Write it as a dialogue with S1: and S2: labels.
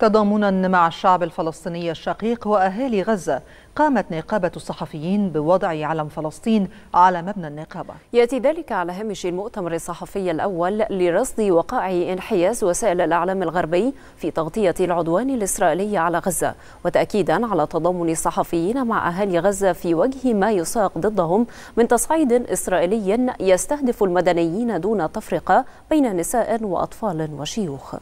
S1: تضامنا مع الشعب الفلسطيني الشقيق وأهالي غزة قامت نقابة الصحفيين بوضع علم فلسطين على مبنى النقابة يأتي ذلك على هامش
S2: المؤتمر الصحفي الأول لرصد وقائع انحياز وسائل الإعلام الغربي في تغطية العدوان الإسرائيلي على غزة وتأكيدا على تضامن الصحفيين مع أهالي غزة في وجه ما يساق ضدهم من تصعيد إسرائيلي يستهدف المدنيين دون تفرقة بين نساء وأطفال وشيوخ